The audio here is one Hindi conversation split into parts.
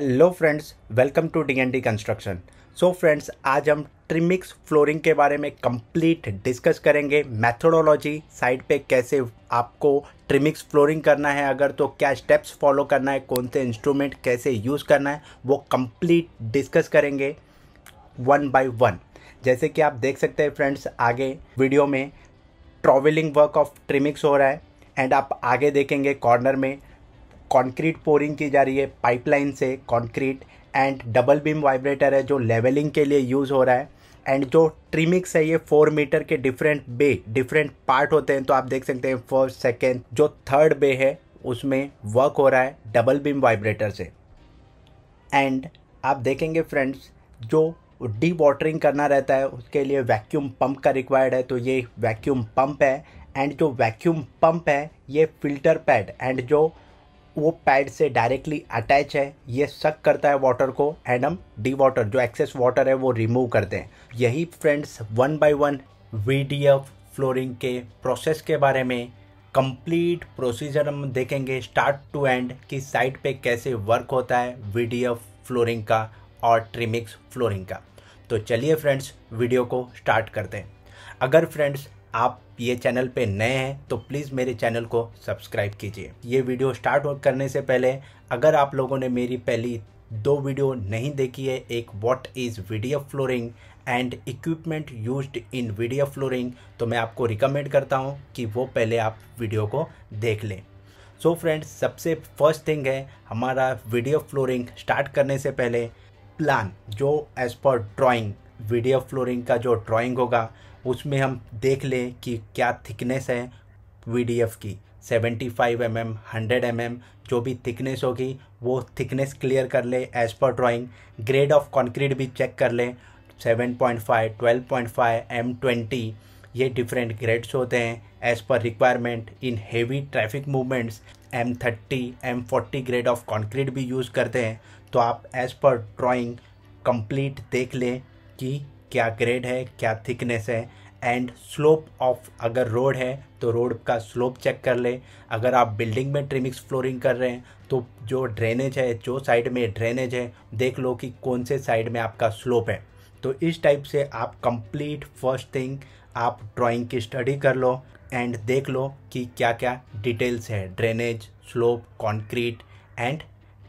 hello friends welcome to D N D construction so friends आज हम ट्रिमिक्स फ्लोरिंग के बारे में कंप्लीट डिस्कस करेंगे मेथोडोलॉजी साइड पे कैसे आपको ट्रिमिक्स फ्लोरिंग करना है अगर तो क्या स्टेप्स फॉलो करना है कौन से इंस्ट्रूमेंट कैसे यूज़ करना है वो कंप्लीट डिस्कस करेंगे वन बाय वन जैसे कि आप देख सकते हैं फ्रेंड्स आगे वीडियो में ट्रॉवलिंग वर्क ऑफ ट्रिमिक्स हो रहा है एंड आप आगे देखेंगे कॉर्नर में कंक्रीट पोरिंग की जा रही है पाइपलाइन से concrete and double beam vibrator है जो लेवलिंग के लिए यूज़ हो रहा है एंड जो ट्रिमिक्स है ये फोर मीटर के डिफरेंट बे डिफरेंट पार्ट होते हैं तो आप देख सकते हैं फर्स्ट सेकेंड जो थर्ड बे है उसमें वर्क हो रहा है डबल बीम वाइब्रेटर से एंड आप देखेंगे फ्रेंड्स जो डी वाटरिंग करना रहता है उसके लिए वैक्यूम पंप का रिक्वायर्ड है तो ये वैक्यूम पंप है एंड जो वैक्यूम पंप है ये फिल्टर पैड एंड जो वो पैड से डायरेक्टली अटैच है ये सक करता है वाटर को एंड हम डी वाटर जो एक्सेस वाटर है वो रिमूव करते हैं यही friends one by one V D F flooring के प्रोसेस के बारे में कंप्लीट प्रोसीजर हम देखेंगे स्टार्ट टू एंड कि साइट पे कैसे वर्क होता है वी डी एफ फ्लोरिंग का और ट्रिमिक्स फ्लोरिंग का तो चलिए फ्रेंड्स वीडियो को स्टार्ट करते हैं अगर फ्रेंड्स आप ये चैनल पे नए हैं तो प्लीज़ मेरे चैनल को सब्सक्राइब कीजिए ये वीडियो स्टार्ट करने से पहले अगर आप लोगों ने मेरी पहली दो वीडियो नहीं देखी है एक what is video flooring and equipment used in video flooring तो मैं आपको रिकमेंड करता हूँ कि वो पहले आप वीडियो को देख लें सो so फ्रेंड्स सबसे फर्स्ट थिंग है हमारा वीडियो फ्लोरिंग स्टार्ट करने से पहले प्लान जो एज पर ड्राइंग वीडियो फ्लोरिंग का जो ड्राइंग होगा उसमें हम देख लें कि क्या थिकनेस है वी की 75 five M M hundred M M जो भी थिकनेस होगी वो थिकनेस क्लियर कर लें एज पर ड्राइंग ग्रेड ऑफ कॉन्क्रीट भी चेक कर लें 7.5, 12.5, ट्वेंटी ये डिफरेंट ग्रेड्स होते हैं एज पर requirement in heavy traffic movements M30, M40 grade of concrete भी यूज़ करते हैं तो आप एज पर ड्राइंग कंप्लीट देख लें कि क्या ग्रेड है क्या थिकनेस है एंड स्लोप ऑफ अगर रोड है तो रोड का स्लोप चेक कर ले अगर आप बिल्डिंग में ट्रिमिक्स फ्लोरिंग कर रहे हैं तो जो ड्रेनेज है जो साइड में ड्रेनेज है देख लो कि कौन से साइड में आपका स्लोप है तो इस टाइप से आप कंप्लीट फर्स्ट थिंग आप ड्राइंग की स्टडी कर लो एंड देख लो कि क्या क्या डिटेल्स है drainage slope concrete and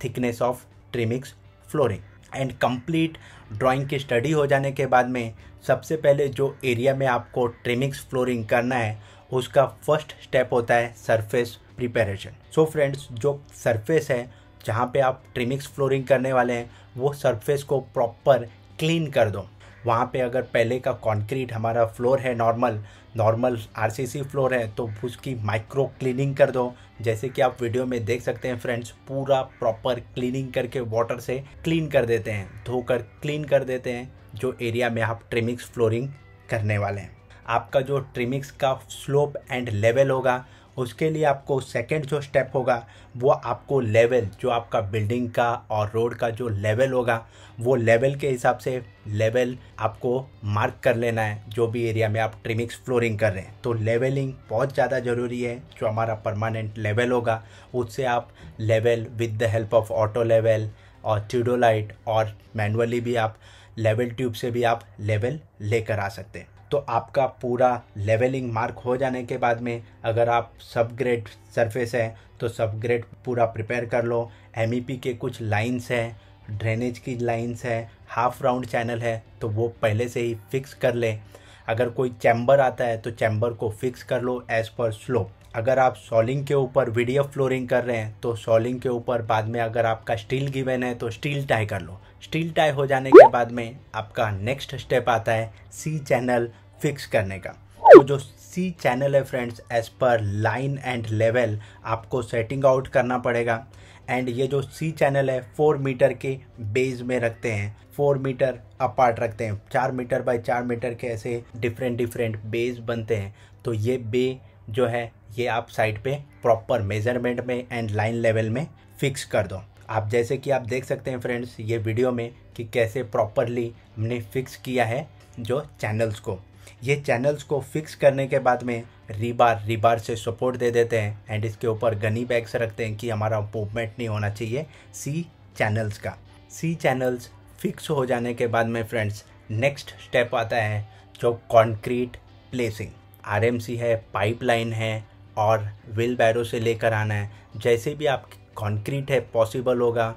thickness of trimix flooring and complete drawing की स्टडी हो जाने के बाद में सबसे पहले जो एरिया में आपको ट्रिमिक्स फ्लोरिंग करना है उसका फर्स्ट स्टेप होता है सरफेस प्रिपेरेशन सो फ्रेंड्स जो सरफेस है जहाँ पे आप ट्रिमिक्स फ्लोरिंग करने वाले हैं वो सरफेस को प्रॉपर क्लीन कर दो वहाँ पे अगर पहले का कंक्रीट हमारा फ्लोर है नॉर्मल नॉर्मल आरसीसी फ्लोर है तो उसकी माइक्रो क्लीनिंग कर दो जैसे कि आप वीडियो में देख सकते हैं फ्रेंड्स पूरा प्रॉपर क्लीनिंग करके वाटर से क्लीन कर देते हैं धोकर क्लीन कर देते हैं जो एरिया में आप ट्रिमिक्स फ्लोरिंग करने वाले हैं आपका जो ट्रिमिक्स का स्लोप एंड लेवल होगा उसके लिए आपको सेकंड जो स्टेप होगा वो आपको लेवल जो आपका बिल्डिंग का और रोड का जो लेवल होगा वो लेवल के हिसाब से लेवल आपको मार्क कर लेना है जो भी एरिया में आप ट्रिमिक्स फ्लोरिंग कर रहे हैं तो लेवलिंग बहुत ज़्यादा ज़रूरी है जो हमारा परमानेंट लेवल होगा उससे आप level with the help of auto level और ट्यूडोलाइट और मैनुअली भी आप लेवल ट्यूब से भी आप लेवल लेकर आ सकते हैं तो आपका पूरा लेवलिंग मार्क हो जाने के बाद में अगर आप सब ग्रेड सरफेस है तो सब ग्रेड पूरा प्रिपेयर कर लो एम e के कुछ लाइन्स हैं ड्रेनेज की लाइन्स है हाफ राउंड चैनल है तो वो पहले से ही फिक्स कर लें अगर कोई चैम्बर आता है तो चैम्बर को फिक्स कर लो एज पर स्लोप अगर आप सॉलिंग के ऊपर वीडियो फ्लोरिंग कर रहे हैं तो सॉलिंग के ऊपर बाद में अगर आपका स्टील गिवन है तो स्टील टाई कर लो स्टील टाई हो जाने के बाद में आपका नेक्स्ट स्टेप आता है सी चैनल फिक्स करने का तो जो सी चैनल है फ्रेंड्स एज पर लाइन एंड लेवल आपको सेटिंग आउट करना पड़ेगा एंड ये जो सी चैनल है फोर मीटर के बेस में रखते हैं फोर मीटर अपार्ट रखते हैं चार मीटर बाय चार मीटर के ऐसे डिफरेंट डिफरेंट बेस बनते हैं तो ये बे जो है ये आप साइड पे प्रॉपर मेजरमेंट में एंड लाइन लेवल में फिक्स कर दो आप जैसे कि आप देख सकते हैं फ्रेंड्स ये वीडियो में कि कैसे प्रॉपरली हमने फिक्स किया है जो चैनल्स को ये चैनल्स को फिक्स करने के बाद में रीबार रीबार से सपोर्ट दे देते हैं एंड इसके ऊपर गनी बैग्स रखते हैं कि हमारा मूवमेंट नहीं होना चाहिए सी चैनल्स का सी चैनल्स फिक्स हो जाने के बाद में फ्रेंड्स नेक्स्ट स्टेप आता है जो कॉन्क्रीट प्लेसिंग आर है पाइपलाइन है और व्हील बैरो से लेकर आना है जैसे भी आप कॉन्क्रीट है पॉसिबल होगा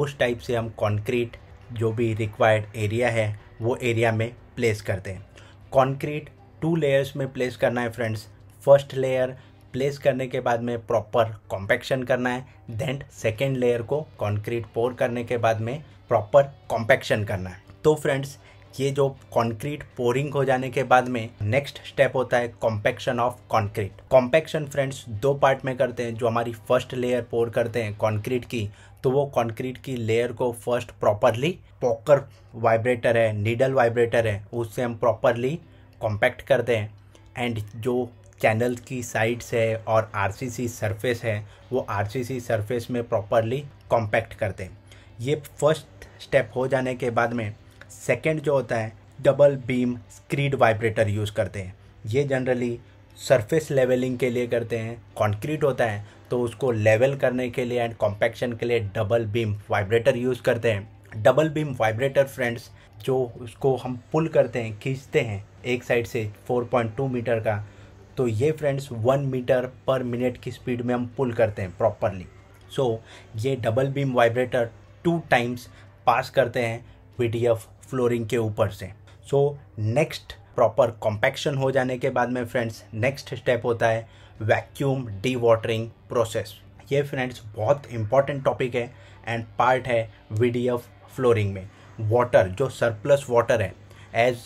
उस टाइप से हम कॉन्क्रीट जो भी रिक्वायर्ड एरिया है वो एरिया में प्लेस करते हैं कॉन्क्रीट टू लेयर्स में प्लेस करना है फ्रेंड्स फर्स्ट लेयर प्लेस करने के बाद में प्रॉपर कॉम्पैक्शन करना है देन सेकेंड लेयर को कॉन्क्रीट पोर करने के बाद में प्रॉपर कॉम्पैक्शन करना है तो फ्रेंड्स ये जो कॉन्क्रीट पोरिंग हो जाने के बाद में नेक्स्ट स्टेप होता है compaction of concrete compaction friends दो पार्ट में करते हैं जो हमारी फर्स्ट लेयर पोर करते हैं कॉन्क्रीट की तो वो कंक्रीट की लेयर को फर्स्ट प्रॉपरली पॉकर वाइब्रेटर है नीडल वाइब्रेटर है उससे हम प्रॉपरली कॉम्पैक्ट करते हैं एंड जो चैनल की साइड्स है और आर सरफेस है वो आर सरफेस में प्रॉपरली कॉम्पैक्ट करते हैं ये फर्स्ट स्टेप हो जाने के बाद में सेकेंड जो होता है double beam screed vibrator use करते हैं ये जनरली सरफेस लेवलिंग के लिए करते हैं कंक्रीट होता है तो उसको लेवल करने के लिए एंड कॉम्पैक्शन के लिए डबल बीम वाइब्रेटर यूज़ करते हैं डबल बीम वाइब्रेटर फ्रेंड्स जो उसको हम पुल करते हैं खींचते हैं एक साइड से 4.2 मीटर का तो ये friends one metre per minute की स्पीड में हम पुल करते हैं प्रॉपरली सो so, ये double beam vibrator two times pass करते हैं पीडीएफ फ्लोरिंग के ऊपर से सो नेक्स्ट प्रॉपर कॉम्पैक्शन हो जाने के बाद में फ्रेंड्स नेक्स्ट स्टेप होता है वैक्यूम डीवाटरिंग प्रोसेस ये फ्रेंड्स बहुत इंपॉर्टेंट टॉपिक है एंड पार्ट है वीडीएफ फ्लोरिंग में वाटर जो सरप्लस वाटर है एज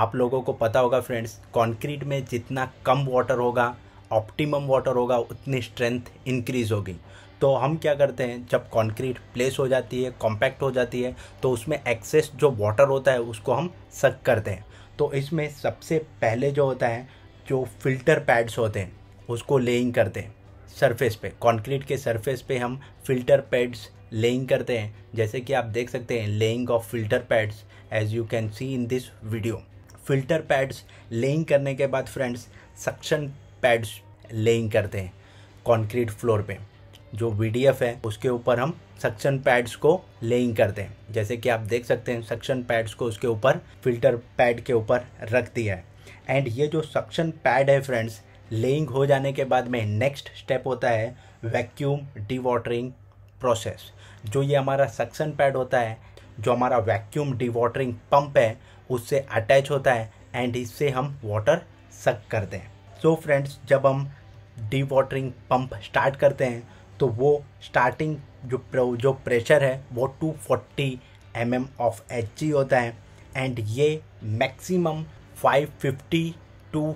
आप लोगों को पता होगा फ्रेंड्स कंक्रीट में जितना कम वाटर होगा ऑप्टिमम वाटर होगा उतनी स्ट्रेंथ इंक्रीज होगी तो हम क्या करते हैं जब कंक्रीट प्लेस हो जाती है कॉम्पैक्ट हो जाती है तो उसमें एक्सेस जो वाटर होता है उसको हम सक करते हैं तो इसमें सबसे पहले जो होता है जो फिल्टर पैड्स होते हैं उसको लेइंग करते हैं सरफेस पे कंक्रीट के सरफेस पे हम फिल्टर पैड्स लेइंग करते हैं जैसे कि आप देख सकते हैं laying of filter pads as you can see in this video filter pads laying करने के बाद फ्रेंड्स सक्शन पैड्स लेइंग करते हैं कंक्रीट फ्लोर पे जो वी है उसके ऊपर हम सक्शन पैड्स को लेइंग करते हैं जैसे कि आप देख सकते हैं सक्शन पैड्स को उसके ऊपर फिल्टर पैड के ऊपर रख दिया है एंड ये जो सक्शन पैड है फ्रेंड्स लेइंग हो जाने के बाद में नेक्स्ट स्टेप होता है वैक्यूम डिवॉटरिंग प्रोसेस जो ये हमारा सक्सन पैड होता है जो हमारा वैक्यूम डिवॉटरिंग पंप है उससे अटैच होता है एंड इससे हम वाटर सक करते हैं सो so फ्रेंड्स जब हम डिवॉटरिंग पंप स्टार्ट करते हैं तो वो स्टार्टिंग जो जो प्रेशर है वो 240 फोर्टी एम ऑफ एच होता है एंड ये maximum 550 to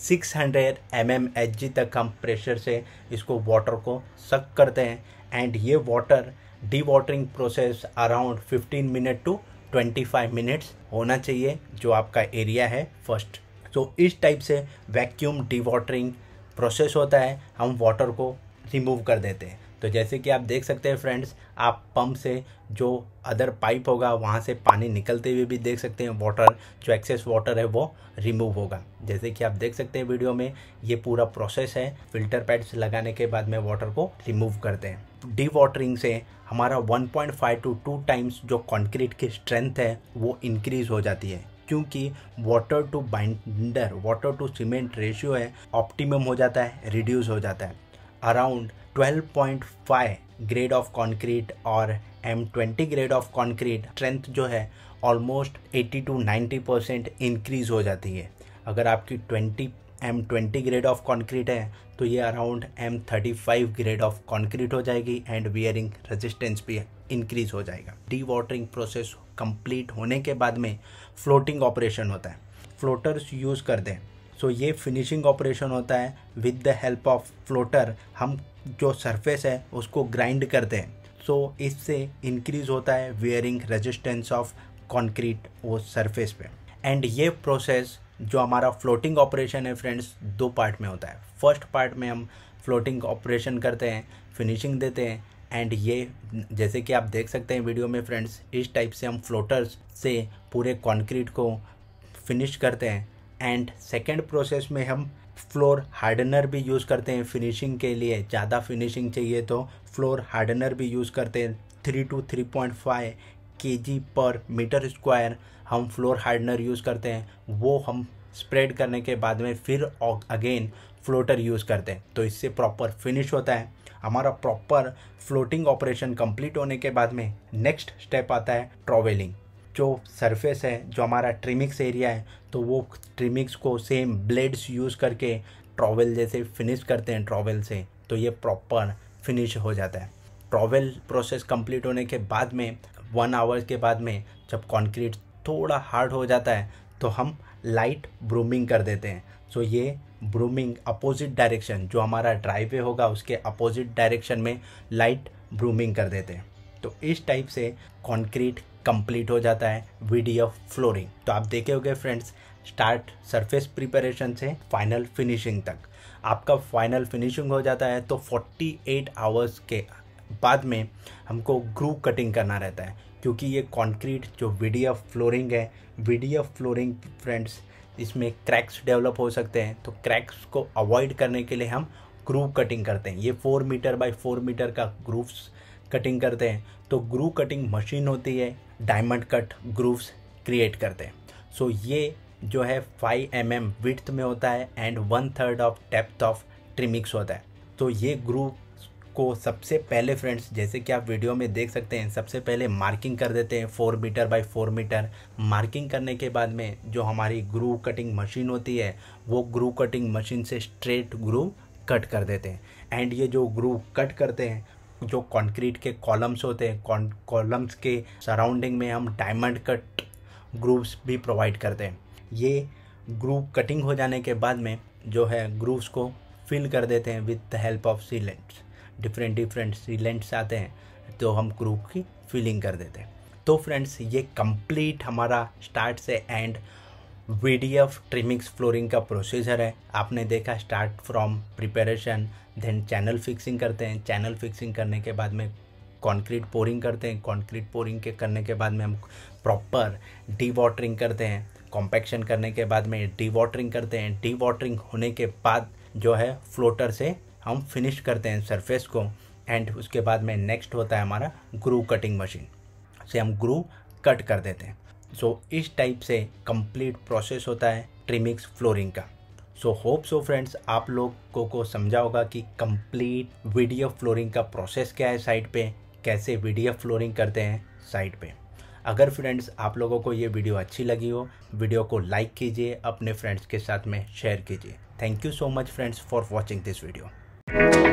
600 hundred M M H G तक हम प्रेशर से इसको वाटर को सक करते हैं एंड ये water dewatering process around 15 minute to 25 minutes होना चाहिए जो आपका एरिया है फर्स्ट तो इस टाइप से वैक्यूम डी वाटरिंग प्रोसेस होता है हम वाटर को रिमूव कर देते हैं तो जैसे कि आप देख सकते हैं फ्रेंड्स आप पंप से जो अदर पाइप होगा वहाँ से पानी निकलते हुए भी देख सकते हैं वाटर जो एक्सेस वाटर है वो रिमूव होगा जैसे कि आप देख सकते हैं वीडियो में ये पूरा प्रोसेस है फिल्टर पैड्स लगाने के बाद में वाटर को रिमूव करते हैं डी वाटरिंग से हमारा 1.5 टू टू टाइम्स जो कॉन्क्रीट की स्ट्रेंथ है वो इंक्रीज हो जाती है क्योंकि water to binder water to cement ratio है ऑप्टिमम हो जाता है रिड्यूस हो जाता है अराउंड 12.5 ग्रेड ऑफ कंक्रीट और M twenty grade of concrete strength जो है ऑलमोस्ट 80 टू 90 परसेंट इंक्रीज हो जाती है अगर आपकी 20 M twenty grade of concrete है तो ये around M thirty five grade of concrete हो जाएगी एंड वियरिंग रेजिस्टेंस भी इंक्रीज हो जाएगा डी वाटरिंग प्रोसेस कंप्लीट होने के बाद में फ्लोटिंग ऑपरेशन होता है फ्लोटर्स यूज़ कर दें सो ये फिनिशिंग ऑपरेशन होता है with the help of floater हम जो सरफेस है उसको ग्राइंड करते हैं सो so, इससे इंक्रीज होता है वेयरिंग रेजिस्टेंस ऑफ कॉन्क्रीट वो सरफेस पे एंड ये प्रोसेस जो हमारा फ्लोटिंग ऑपरेशन है फ्रेंड्स दो पार्ट में होता है फर्स्ट पार्ट में हम फ्लोटिंग ऑपरेशन करते हैं फिनिशिंग देते हैं एंड ये जैसे कि आप देख सकते हैं वीडियो में फ्रेंड्स इस टाइप से हम फ्लोटर्स से पूरे कॉन्क्रीट को फिनिश करते हैं एंड सेकेंड प्रोसेस में हम फ्लोर हार्डनर भी यूज़ करते हैं फिनिशिंग के लिए ज़्यादा फिनिशिंग चाहिए तो फ्लोर हार्डनर भी यूज़ करते हैं three to three point five K G per meter square हम फ्लोर हार्डनर यूज़ करते हैं वो हम स्प्रेड करने के बाद में फिर अगेन फ्लोटर यूज़ करते हैं तो इससे प्रॉपर फिनिश होता है हमारा प्रॉपर फ्लोटिंग ऑपरेशन कंप्लीट होने के बाद में नेक्स्ट स्टेप आता है ट्रॉवेलिंग जो सरफेस है जो हमारा ट्रिमिक्स एरिया है तो वो ट्रिमिक्स को सेम ब्लेड्स यूज़ करके ट्रॉवेल जैसे फिनिश करते हैं ट्रॉवेल से तो ये प्रॉपर फिनिश हो जाता है ट्रॉवेल प्रोसेस कंप्लीट होने के बाद में वन आवर के बाद में जब कंक्रीट थोड़ा हार्ड हो जाता है तो हम लाइट ब्रूमिंग कर देते हैं सो ये ब्रूमिंग अपोजिट डायरेक्शन जो हमारा ड्राइवे होगा उसके अपोजिट डायरेक्शन में लाइट ब्रूमिंग कर देते हैं तो इस टाइप से कंक्रीट कंप्लीट हो जाता है वीडीएफ फ्लोरिंग तो आप देखे होंगे फ्रेंड्स स्टार्ट सरफेस प्रिपरेशन से फाइनल फिनिशिंग तक आपका फाइनल फिनिशिंग हो जाता है तो 48 आवर्स के बाद में हमको ग्रू कटिंग करना रहता है क्योंकि ये कंक्रीट जो वीडीएफ फ्लोरिंग है वीडीएफ फ्लोरिंग फ्रेंड्स इसमें क्रैक्स डेवलप हो सकते हैं तो क्रैक्स को अवॉइड करने के लिए हम ग्रूव कटिंग करते हैं ये four meter by four meter का ग्रूव्स कटिंग करते हैं तो ग्रू कटिंग मशीन होती है डायमंड कट ग्रूव्स क्रिएट करते हैं सो so, ये जो है 5 एम एम विथ में होता है and one third of depth of trimix होता है तो ये ग्रूव को सबसे पहले फ्रेंड्स जैसे कि आप वीडियो में देख सकते हैं सबसे पहले मार्किंग कर देते हैं four meter by four meter marking करने के बाद में जो हमारी ग्रू कटिंग मशीन होती है वो ग्रू कटिंग मशीन से स्ट्रेट ग्रू कट कर देते हैं एंड ये जो ग्रू कट करते हैं जो कंक्रीट के कॉलम्स होते हैं कॉलम्स के सराउंडिंग में हम डायमंड कट ग्रूव्स भी प्रोवाइड करते हैं ये ग्रूव कटिंग हो जाने के बाद में जो है ग्रूव्स को फिल कर देते हैं with the help of sealants different different sealants आते हैं तो हम ग्रूव की फिलिंग कर देते हैं तो फ्रेंड्स ये कंप्लीट हमारा स्टार्ट से end V D F flooring का प्रोसीजर है आपने देखा start from preparation then channel fixing करते हैं चैनल फिक्सिंग करने के बाद में कंक्रीट पोरिंग करते हैं कंक्रीट पोरिंग के करने के बाद में हम प्रॉपर डी वाटरिंग करते हैं कॉम्पैक्शन करने के बाद में डी वाटरिंग करते हैं डी वाटरिंग होने के बाद जो है फ्लोटर से हम फिनिश करते हैं सरफेस को एंड उसके बाद में नेक्स्ट होता है हमारा ग्रू कटिंग मशीन से हम ग्रू कट कर देते हैं सो so, इस टाइप से कंप्लीट प्रोसेस होता है ट्रिमिक्स फ्लोरिंग का सो होप सो फ्रेंड्स आप लोग को, को समझा होगा कि कंप्लीट वीडियो फ्लोरिंग का प्रोसेस क्या है साइट पे कैसे वीडियो फ्लोरिंग करते हैं साइट पे अगर फ्रेंड्स आप लोगों को ये वीडियो अच्छी लगी हो वीडियो को लाइक कीजिए अपने फ्रेंड्स के साथ में शेयर कीजिए thank you so much friends for watching this video